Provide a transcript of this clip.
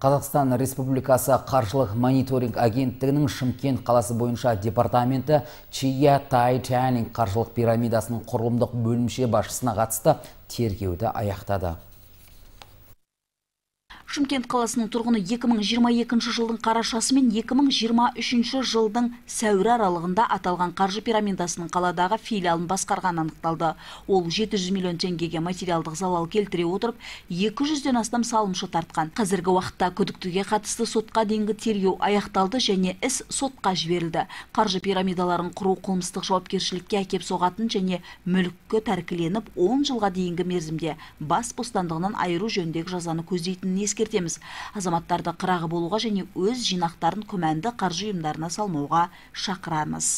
Қазақстан Республикасы қаржылық мониторинг агенттігінің Шымкент қаласы бойынша департаменті Чия Тай Чайнинг қаржылық пирамидасының құрылымдық бөлімше басшысына қатысты тергеуді аяқтады Шымкент қаласының тұрғыны 2022 жылдың қарашасы мен 2023 жылдың сәуірі аралығында аталған қаржы пирамидасының қаладағы филиалын басқарған анықталды. Ол 700 миллион теңгеге материалдық залал келтіре отырып, 200-ден астам салымшы тартқан. Қазіргі уақытта күдіктіге қатысты сотқа дейінгі тергеу аяқталды және іс сотқа жіберілді. Қаржы пирамидаларын құру қылмыстық жауапкершілікке әкеп соғатын және мүлікке тәркіленіп, 10 жылға дейінгі мерзімде бас бостандығынан айыру жөніндегі жазаны көздейтінін ескертеміз азаматтарды қырағы болуға және өз жинақтарын күмәнді қаржы ұйымдарына салмауға шақырамыз